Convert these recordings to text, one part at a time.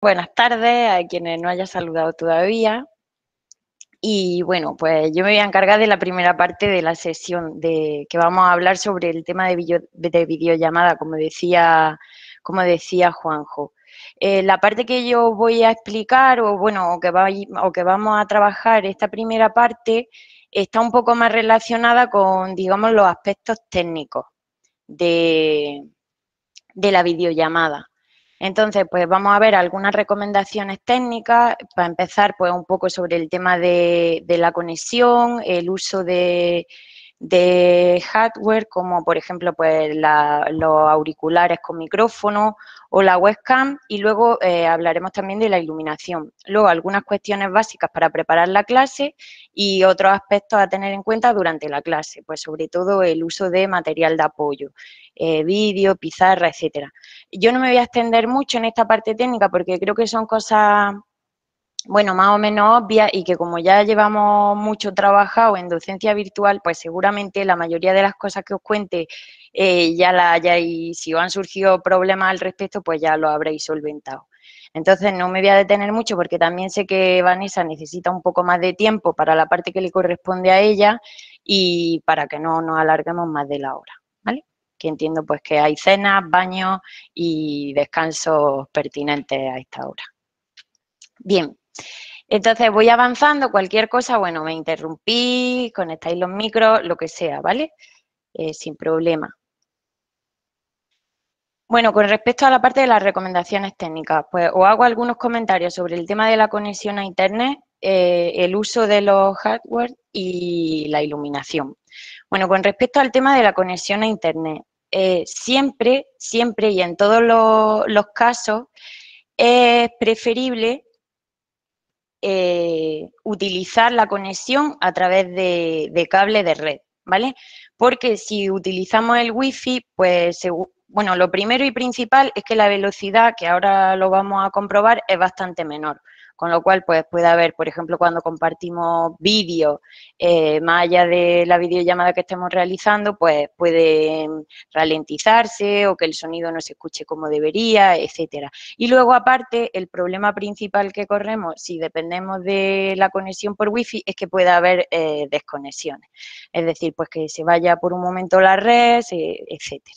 Buenas tardes a quienes no haya saludado todavía. Y bueno, pues yo me voy a encargar de la primera parte de la sesión, de que vamos a hablar sobre el tema de, videollamada, como decía, como decía Juanjo. Eh, la parte que yo voy a explicar, o bueno, o que, o que vamos a trabajar esta primera parte, está un poco más relacionada con, digamos, los aspectos técnicos de la videollamada. Entonces, pues vamos a ver algunas recomendaciones técnicas. Para empezar, pues un poco sobre el tema de, de la conexión, el uso de, de hardware, como por ejemplo pues, los auriculares con micrófono o la webcam, y luego eh, hablaremos también de la iluminación. Luego algunas cuestiones básicas para preparar la clase y otros aspectos a tener en cuenta durante la clase, pues sobre todo el uso de material de apoyo, eh, vídeo, pizarra, etcétera. Yo no me voy a extender mucho en esta parte técnica porque creo que son cosas bueno, más o menos obvia y que como ya llevamos mucho trabajado en docencia virtual, pues seguramente la mayoría de las cosas que os cuente eh, ya la hayáis, si os han surgido problemas al respecto, pues ya lo habréis solventado. Entonces, no me voy a detener mucho porque también sé que Vanessa necesita un poco más de tiempo para la parte que le corresponde a ella y para que no nos alarguemos más de la hora, ¿vale? Que entiendo pues que hay cenas, baños y descansos pertinentes a esta hora. Bien, entonces voy avanzando, cualquier cosa, bueno, me interrumpí, conectáis los micros, lo que sea, ¿vale? Eh, sin problema. Bueno, con respecto a la parte de las recomendaciones técnicas, pues os hago algunos comentarios sobre el tema de la conexión a Internet, eh, el uso de los hardware y la iluminación. Bueno, con respecto al tema de la conexión a Internet, eh, siempre, siempre y en todos los casos es preferible eh, utilizar la conexión a través de, de, cable de red, ¿vale? Porque si utilizamos el wifi, pues bueno, lo primero y principal es que la velocidad, que ahora lo vamos a comprobar, es bastante menor con lo cual pues puede haber, por ejemplo, cuando compartimos vídeo eh, más allá de la videollamada que estemos realizando, pues puede ralentizarse o que el sonido no se escuche como debería, etcétera. Y luego, aparte, el problema principal que corremos si dependemos de la conexión por wifi es que pueda haber eh, desconexiones. Es decir, pues que se vaya por un momento la red, etcétera.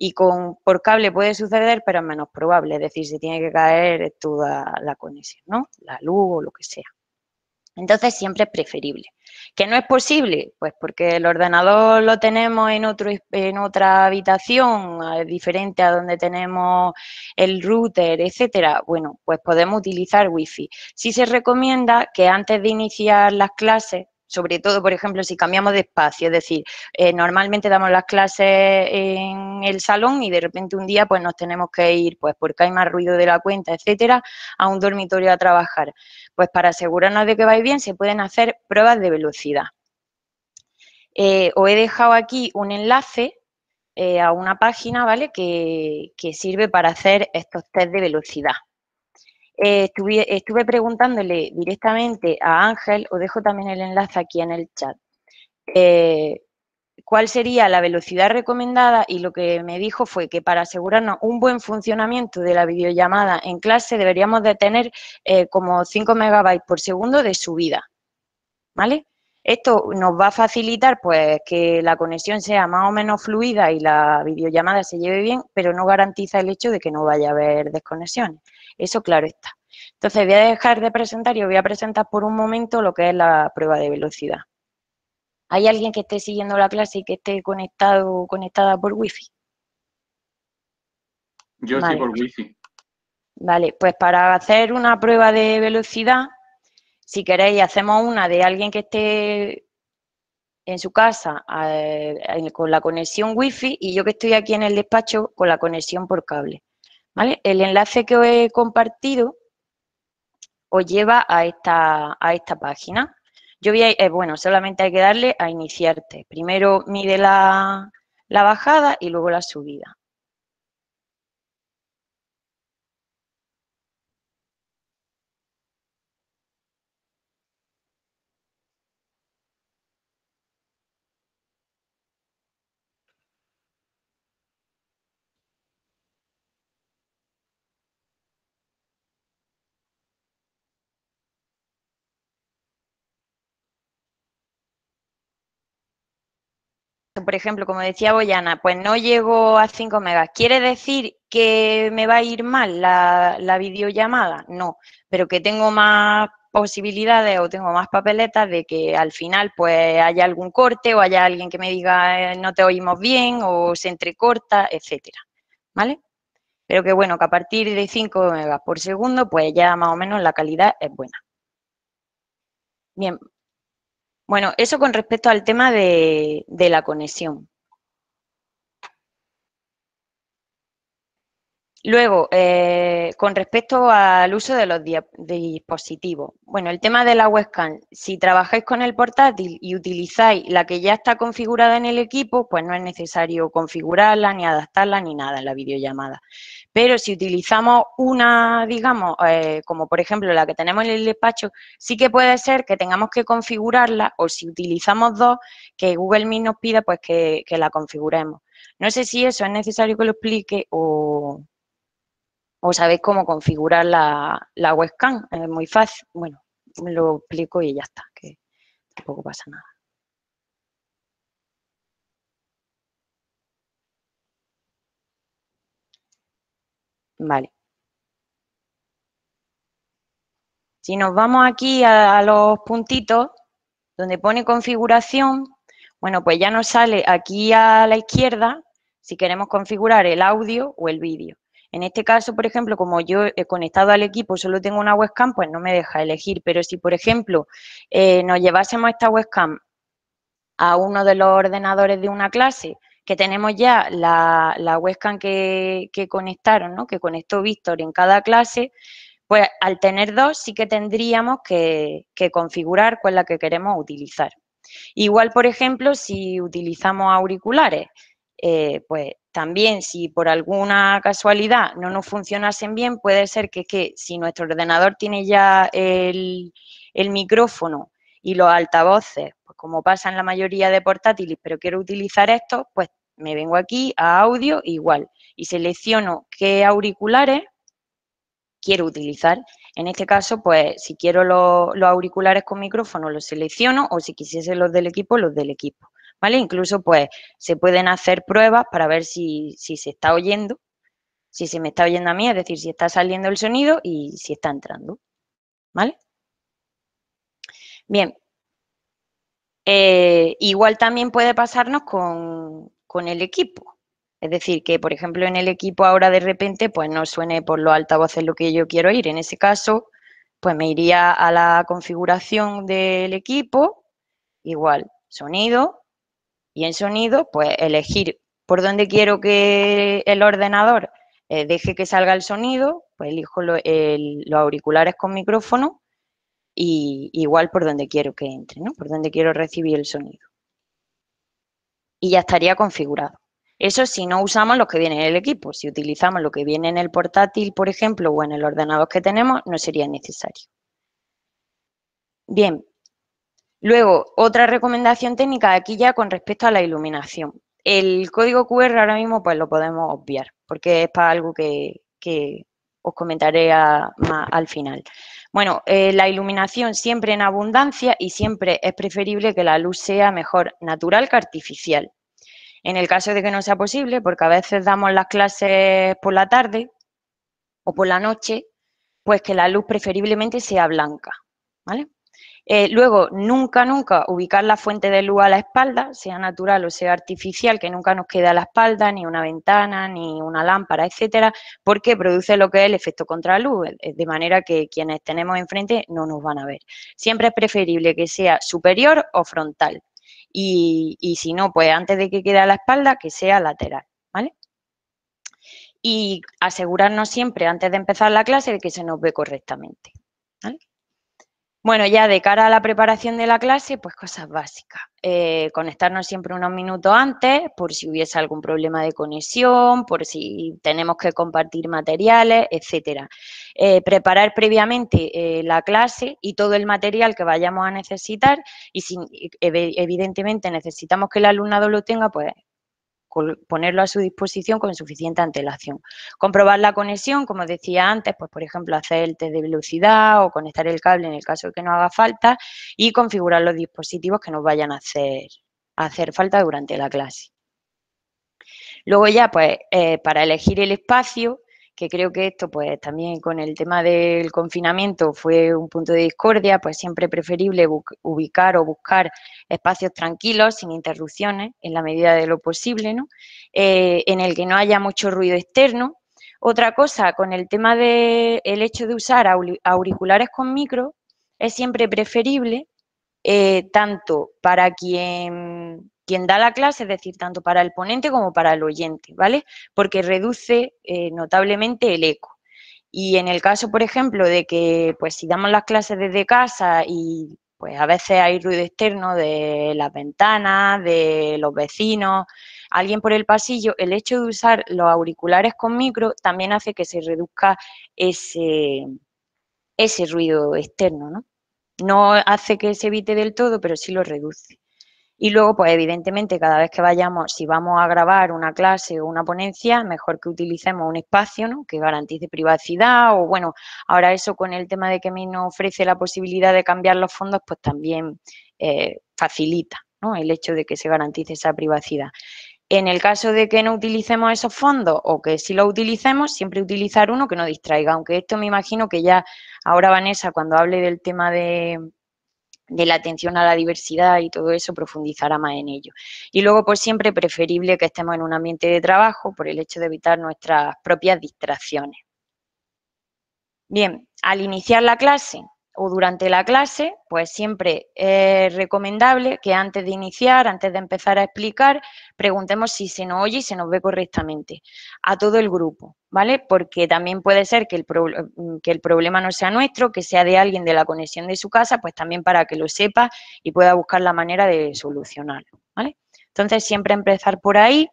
Y con, por cable puede suceder, pero es menos probable, es decir, se tiene que caer toda la conexión, ¿no? La luz o lo que sea. Entonces siempre es preferible. ¿Que no es posible? Pues porque el ordenador lo tenemos en, otro, en otra habitación, diferente a donde tenemos el router, etcétera. Bueno, pues podemos utilizar wifi. Sí se recomienda que antes de iniciar las clases, sobre todo, por ejemplo, si cambiamos de espacio, es decir, eh, normalmente damos las clases en el salón y de repente un día pues nos tenemos que ir, pues porque hay más ruido de la cuenta, etcétera, a un dormitorio a trabajar. Pues para asegurarnos de que vais bien se pueden hacer pruebas de velocidad. Eh, os he dejado aquí un enlace eh, a una página, ¿vale?, que, que sirve para hacer estos test de velocidad. Eh, estuve, preguntándole directamente a Ángel, os dejo también el enlace aquí en el chat, eh, cuál sería la velocidad recomendada y lo que me dijo fue que para asegurarnos un buen funcionamiento de la videollamada en clase deberíamos de tener eh, como 5 megabytes por segundo de subida, ¿vale? Esto nos va a facilitar pues que la conexión sea más o menos fluida y la videollamada se lleve bien, pero no garantiza el hecho de que no vaya a haber desconexiones. Eso claro está. Entonces voy a dejar de presentar y os voy a presentar por un momento lo que es la prueba de velocidad. ¿Hay alguien que esté siguiendo la clase y que esté conectado conectada por wifi? Yo estoy por wifi. Vale, pues para hacer una prueba de velocidad, si queréis hacemos una de alguien que esté en su casa eh, con la conexión wifi y yo que estoy aquí en el despacho con la conexión por cable. El enlace que os he compartido os lleva a esta, a esta página. Yo voy a, eh, bueno, solamente hay que darle a iniciarte. Primero mide la bajada y luego la subida. por ejemplo, como decía Boyana, pues no llego a 5 megas. ¿Quiere decir que me va a ir mal la, videollamada? No, pero que tengo más posibilidades o tengo más papeletas de que al final pues haya algún corte o haya alguien que me diga eh, no te oímos bien o se entrecorta, etcétera, ¿vale? Pero que bueno, que a partir de 5 megas por segundo pues ya más o menos la calidad es buena. Bien, bueno, eso con respecto al tema de, la conexión. Luego, eh, con respecto al uso de los dispositivos. Bueno, el tema de la webcam. Si trabajáis con el portátil y utilizáis la que ya está configurada en el equipo, pues no es necesario configurarla, ni adaptarla, ni nada en la videollamada. Pero si utilizamos una, digamos, eh, como por ejemplo la que tenemos en el despacho, sí que puede ser que tengamos que configurarla o si utilizamos dos, que Google Meet nos pida pues que la configuremos. No sé si eso es necesario que lo explique o, o sabéis cómo configurar la, la webcam. Es muy fácil. Bueno, me lo explico y ya está, que tampoco pasa nada. Vale. Si nos vamos aquí a los puntitos, donde pone configuración, bueno, pues ya nos sale aquí a la izquierda si queremos configurar el audio o el vídeo. En este caso, por ejemplo, como yo he conectado al equipo solo tengo una webcam, pues no me deja elegir. Pero si, por ejemplo, eh, nos llevásemos esta webcam a uno de los ordenadores de una clase, que tenemos ya la, webcam que, conectaron, ¿no? que conectó Víctor en cada clase, pues al tener dos sí que tendríamos que, configurar cuál es la que queremos utilizar. Igual, por ejemplo, si utilizamos auriculares, eh, pues también si por alguna casualidad no nos funcionasen bien, puede ser que, si nuestro ordenador tiene ya el, micrófono y los altavoces, pues como pasa en la mayoría de portátiles, pero quiero utilizar estos, pues me vengo aquí a audio igual y selecciono qué auriculares quiero utilizar. En este caso, pues si quiero los auriculares con micrófono, los selecciono o si quisiese los del equipo, los del equipo. ¿vale? Incluso, pues, se pueden hacer pruebas para ver si, se está oyendo, si se me está oyendo a mí, es decir, si está saliendo el sonido y si está entrando, ¿vale? Bien. Eh, igual también puede pasarnos con, el equipo, es decir, que por ejemplo en el equipo ahora de repente pues no suene por los altavoces lo que yo quiero ir. En ese caso, pues me iría a la configuración del equipo, igual, sonido, y en sonido, pues elegir por dónde quiero que el ordenador eh, deje que salga el sonido, pues elijo los auriculares con micrófono y igual por donde quiero que entre, ¿no? Por donde quiero recibir el sonido. Y ya estaría configurado. Eso si no usamos los que vienen en el equipo. Si utilizamos lo que viene en el portátil, por ejemplo, o en el ordenador que tenemos, no sería necesario. Bien, Luego, otra recomendación técnica aquí ya con respecto a la iluminación. El código QR ahora mismo pues lo podemos obviar, porque es para algo que, os comentaré más al final. Bueno, eh, la iluminación siempre en abundancia y siempre es preferible que la luz sea mejor natural que artificial. En el caso de que no sea posible, porque a veces damos las clases por la tarde o por la noche, pues que la luz preferiblemente sea blanca, ¿vale? Eh, luego, nunca, nunca ubicar la fuente de luz a la espalda, sea natural o sea artificial, que nunca nos quede a la espalda, ni una ventana, ni una lámpara, etcétera, porque produce lo que es el efecto contraluz, eh, de manera que quienes tenemos enfrente no nos van a ver. Siempre es preferible que sea superior o frontal. Y, y si no, pues antes de que quede a la espalda, que sea lateral, ¿vale? Y asegurarnos siempre, antes de empezar la clase, de que se nos ve correctamente, ¿vale? Bueno, ya de cara a la preparación de la clase, pues cosas básicas. Eh, conectarnos siempre unos minutos antes por si hubiese algún problema de conexión, por si tenemos que compartir materiales, etcétera. Eh, preparar previamente eh, la clase y todo el material que vayamos a necesitar y si evidentemente necesitamos que el alumnado lo tenga, pues ponerlo a su disposición con suficiente antelación. Comprobar la conexión, como decía antes, pues por ejemplo hacer el test de velocidad o conectar el cable en el caso de que no haga falta y configurar los dispositivos que nos vayan a hacer, hacer falta durante la clase. Luego ya, pues, eh, para elegir el espacio, que creo que esto, pues también con el tema del confinamiento fue un punto de discordia, pues siempre preferible ubicar o buscar espacios tranquilos, sin interrupciones, en la medida de lo posible, ¿no? Eh, en el que no haya mucho ruido externo. Otra cosa, con el tema del el hecho de usar auriculares con micro, es siempre preferible, eh, tanto para quien quien da la clase, es decir, tanto para el ponente como para el oyente, ¿vale? Porque reduce eh, notablemente el eco. Y en el caso, por ejemplo, de que pues si damos las clases desde casa y pues a veces hay ruido externo de las ventanas, de los vecinos, alguien por el pasillo, el hecho de usar los auriculares con micro también hace que se reduzca ese, ese ruido externo, ¿no? No hace que se evite del todo, pero sí lo reduce. Y luego, pues evidentemente, cada vez que vayamos, si vamos a grabar una clase o una ponencia, mejor que utilicemos un espacio ¿no? que garantice privacidad o, bueno, ahora eso con el tema de que nos ofrece la posibilidad de cambiar los fondos, pues también eh, facilita ¿no? el hecho de que se garantice esa privacidad. En el caso de que no utilicemos esos fondos o que si los utilicemos, siempre utilizar uno que no distraiga, aunque esto me imagino que ya ahora Vanessa, cuando hable del tema de, de la atención a la diversidad y todo eso profundizará más en ello. Y luego, por siempre, preferible que estemos en un ambiente de trabajo por el hecho de evitar nuestras propias distracciones. Bien, al iniciar la clase, o durante la clase, pues siempre es recomendable que antes de iniciar, antes de empezar a explicar, preguntemos si se nos oye y se nos ve correctamente a todo el grupo, ¿vale? Porque también puede ser que el, mm, que el problema no sea nuestro, que sea de alguien de la conexión de su casa, pues también para que lo sepa y pueda buscar la manera de solucionarlo, ¿vale? Entonces, siempre empezar por ahí,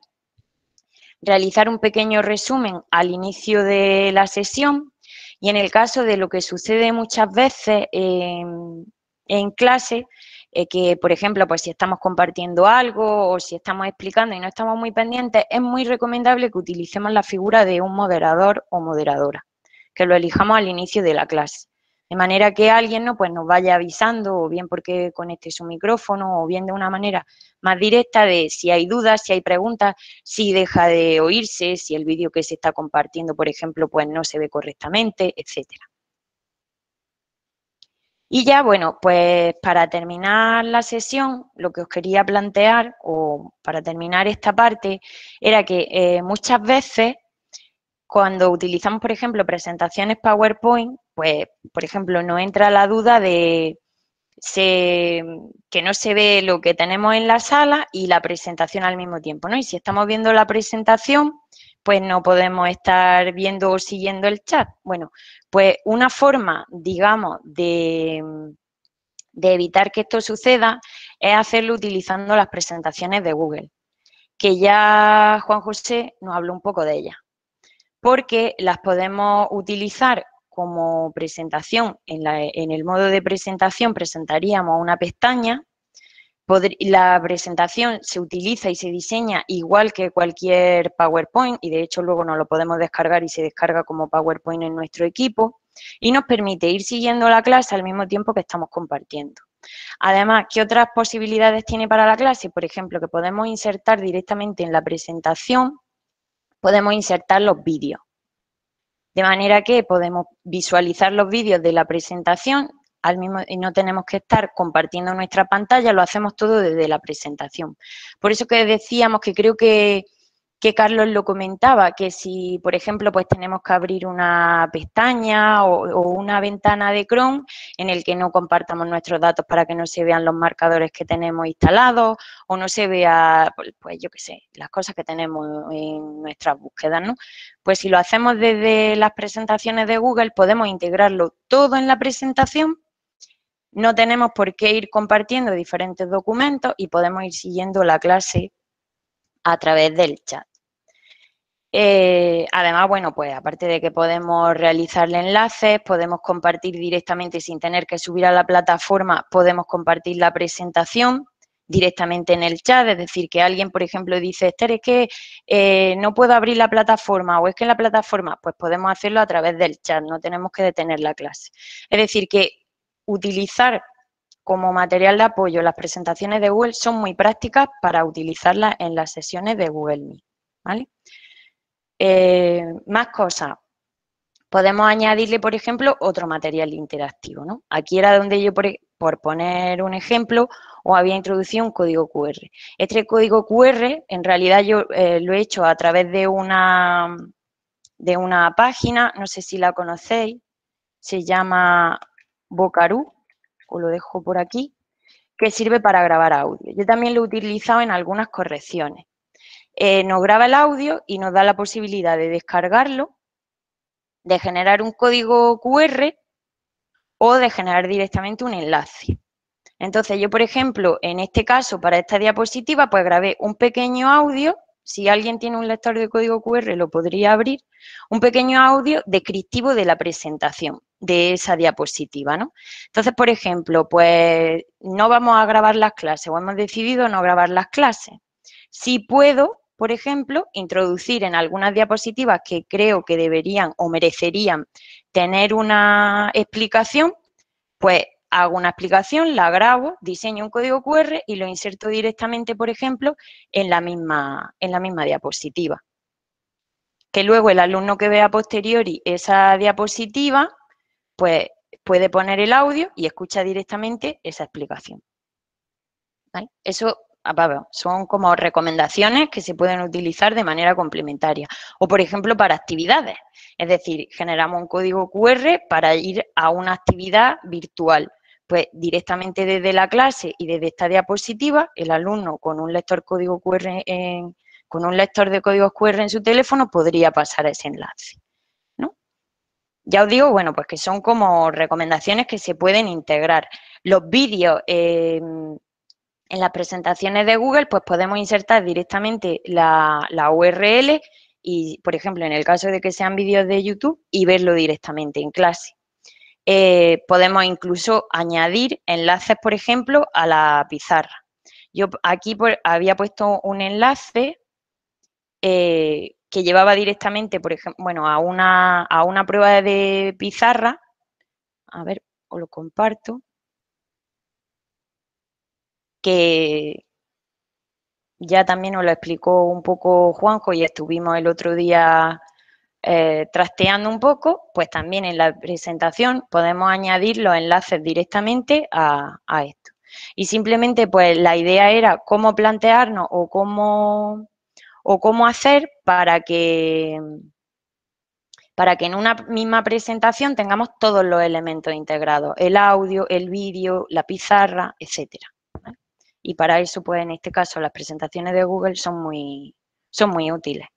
realizar un pequeño resumen al inicio de la sesión y en el caso de lo que sucede muchas veces em, en clase, eh, que por ejemplo, pues si estamos compartiendo algo o si estamos explicando y no estamos muy pendientes, es muy recomendable que utilicemos la figura de un moderador o moderadora, que lo elijamos al inicio de la clase. De manera que alguien ¿no? pues nos vaya avisando, o bien porque conecte su micrófono, o bien de una manera más directa de si hay dudas, si hay preguntas, si deja de oírse, si el vídeo que se está compartiendo, por ejemplo, pues no se ve correctamente, etcétera. Y ya, bueno, pues para terminar la sesión, lo que os quería plantear, o para terminar esta parte, era que eh, muchas veces cuando utilizamos, por ejemplo, presentaciones PowerPoint, pues, por ejemplo, no entra la duda de que no se ve lo que tenemos en la sala y la presentación al mismo tiempo, ¿no? Y si estamos viendo la presentación, pues no podemos estar viendo o siguiendo el chat. Bueno, pues una forma, digamos, de, de evitar que esto suceda es hacerlo utilizando las presentaciones de Google, que ya Juan José nos habló un poco de ellas porque las podemos utilizar como presentación, en, el modo de presentación presentaríamos una pestaña, la presentación se utiliza y se diseña igual que cualquier PowerPoint y de hecho luego nos lo podemos descargar y se descarga como PowerPoint en nuestro equipo y nos permite ir siguiendo la clase al mismo tiempo que estamos compartiendo. Además, ¿qué otras posibilidades tiene para la clase? Por ejemplo, que podemos insertar directamente en la presentación, podemos insertar los vídeos. De manera que podemos visualizar los vídeos de la presentación al mismo, y no tenemos que estar compartiendo nuestra pantalla, lo hacemos todo desde la presentación. Por eso que decíamos que creo que que Carlos lo comentaba, que si, por ejemplo, pues tenemos que abrir una pestaña o, una ventana de Chrome en el que no compartamos nuestros datos para que no se vean los marcadores que tenemos instalados o no se vea, pues yo qué sé, las cosas que tenemos en nuestras búsquedas, ¿no? Pues si lo hacemos desde las presentaciones de Google, podemos integrarlo todo en la presentación no tenemos por qué ir compartiendo diferentes documentos y podemos ir siguiendo la clase a través del chat. Eh, además, bueno, pues aparte de que podemos el enlaces, podemos compartir directamente sin tener que subir a la plataforma, podemos compartir la presentación directamente en el chat, es decir, que alguien, por ejemplo, dice, Esther, es que eh, no puedo abrir la plataforma o es que la plataforma, pues podemos hacerlo a través del chat, no tenemos que detener la clase. Es decir, que utilizar como material de apoyo, las presentaciones de Google son muy prácticas para utilizarlas en las sesiones de Google Meet. Eh, más cosas. Podemos añadirle, por ejemplo, otro material interactivo. Aquí era donde yo, e, por, poner un ejemplo, os había introducido un código QR. Este código QR, en realidad yo eh, lo he hecho a través de una, de una página, no sé si la conocéis, se llama Bocaru os lo dejo por aquí, que sirve para grabar audio. Yo también lo he utilizado en algunas correcciones. Eh, nos graba el audio y nos da la posibilidad de descargarlo, de generar un código QR o de generar directamente un enlace. Entonces, yo, por ejemplo, en este caso, para esta diapositiva, pues grabé un pequeño audio si alguien tiene un lector de código QR, lo podría abrir, un pequeño audio descriptivo de la presentación de esa diapositiva, ¿no? Entonces, por ejemplo, pues no vamos a grabar las clases o hemos decidido no grabar las clases. Si puedo, por ejemplo, introducir en algunas diapositivas que creo que deberían o merecerían tener una explicación, pues hago una explicación, la grabo, diseño un código QR y lo inserto directamente, por ejemplo, en la misma, en la misma diapositiva. Que luego el alumno que vea a posteriori esa diapositiva, pues puede poner el audio y escucha directamente esa explicación. Eso ah, son como recomendaciones que se pueden utilizar de manera complementaria. O, por ejemplo, para actividades. Es decir, generamos un código QR para ir a una actividad virtual. Pues directamente desde la clase y desde esta diapositiva, el alumno con un lector código QR con un lector de códigos QR en su teléfono podría pasar a ese enlace. ¿no? Ya os digo, bueno, pues que son como recomendaciones que se pueden integrar. Los vídeos em, en las presentaciones de Google, pues podemos insertar directamente la, la URL y, por ejemplo, en el caso de que sean vídeos de YouTube, y verlo directamente en clase. Eh, podemos incluso añadir enlaces, por ejemplo, a la pizarra. Yo aquí había puesto un enlace eh, que llevaba directamente, por ejemplo, bueno, a una, a una prueba de pizarra. A ver, os lo comparto. Que ya también os lo explicó un poco Juanjo y estuvimos el otro día eh, trasteando un poco, pues también en la presentación podemos añadir los enlaces directamente a, esto. Y simplemente, pues, la idea era cómo plantearnos o cómo, o cómo hacer para que, para que en una misma presentación tengamos todos los elementos integrados, el audio, el vídeo, la pizarra, etcétera. Y para eso, pues, en este caso, las presentaciones de Google son muy, son muy útiles.